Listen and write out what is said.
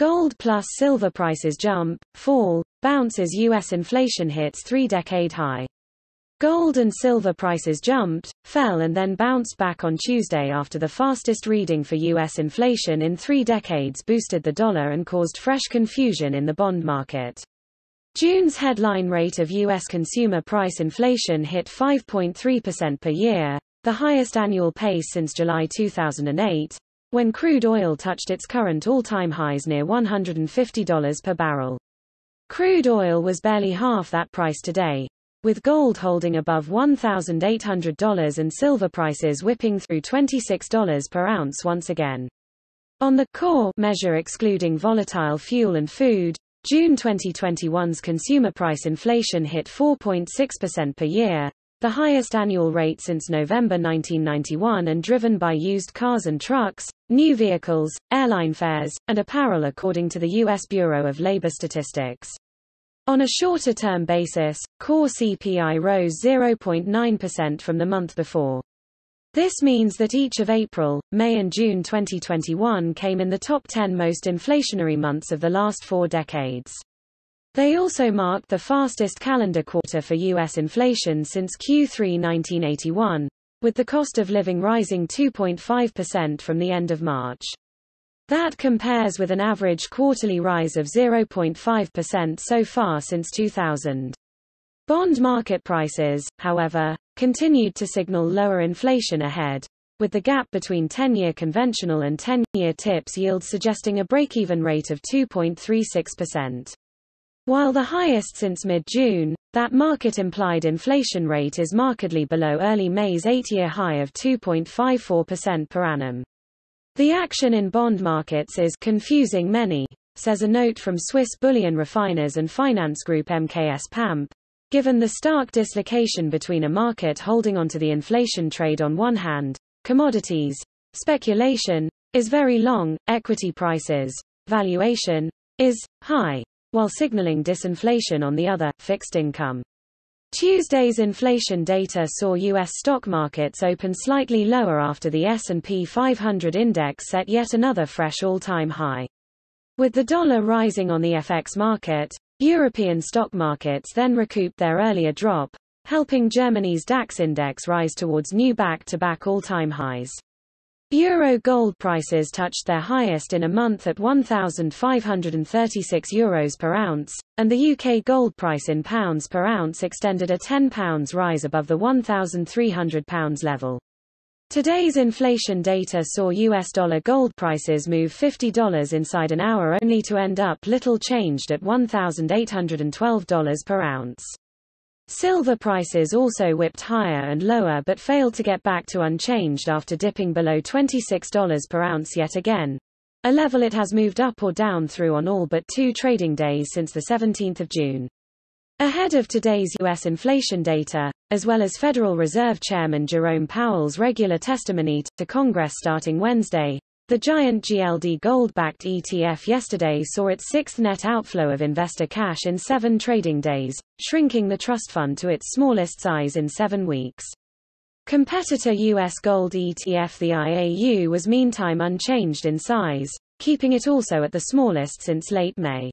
Gold plus silver prices jump, fall, bounces. U.S. inflation hits three-decade high. Gold and silver prices jumped, fell and then bounced back on Tuesday after the fastest reading for U.S. inflation in three decades boosted the dollar and caused fresh confusion in the bond market. June's headline rate of U.S. consumer price inflation hit 5.3% per year, the highest annual pace since July 2008, when crude oil touched its current all-time highs near $150 per barrel. Crude oil was barely half that price today, with gold holding above $1,800 and silver prices whipping through $26 per ounce once again. On the core measure excluding volatile fuel and food, June 2021's consumer price inflation hit 4.6% per year, the highest annual rate since November 1991 and driven by used cars and trucks, new vehicles, airline fares, and apparel according to the U.S. Bureau of Labor Statistics. On a shorter-term basis, core CPI rose 0.9% from the month before. This means that each of April, May and June 2021 came in the top 10 most inflationary months of the last four decades. They also marked the fastest calendar quarter for U.S. inflation since Q3 1981, with the cost of living rising 2.5% from the end of March. That compares with an average quarterly rise of 0.5% so far since 2000. Bond market prices, however, continued to signal lower inflation ahead, with the gap between 10-year conventional and 10-year TIPS yields suggesting a break-even rate of 2.36%. While the highest since mid-June, that market implied inflation rate is markedly below early May's eight-year high of 2.54% per annum. The action in bond markets is confusing many, says a note from Swiss bullion refiners and finance group MKS PAMP, Given the stark dislocation between a market holding onto the inflation trade on one hand, commodities, speculation, is very long, equity prices, valuation, is high while signaling disinflation on the other, fixed income. Tuesday's inflation data saw U.S. stock markets open slightly lower after the S&P 500 index set yet another fresh all-time high. With the dollar rising on the FX market, European stock markets then recouped their earlier drop, helping Germany's DAX index rise towards new back-to-back all-time highs. Euro gold prices touched their highest in a month at €1,536 Euros per ounce, and the UK gold price in pounds per ounce extended a £10 rise above the £1,300 level. Today's inflation data saw US dollar gold prices move $50 inside an hour only to end up little changed at $1,812 per ounce. Silver prices also whipped higher and lower but failed to get back to unchanged after dipping below $26 per ounce yet again. A level it has moved up or down through on all but two trading days since the 17th of June. Ahead of today's U.S. inflation data, as well as Federal Reserve Chairman Jerome Powell's regular testimony to Congress starting Wednesday, the giant GLD gold-backed ETF yesterday saw its sixth net outflow of investor cash in seven trading days, shrinking the trust fund to its smallest size in seven weeks. Competitor U.S. gold ETF the IAU was meantime unchanged in size, keeping it also at the smallest since late May.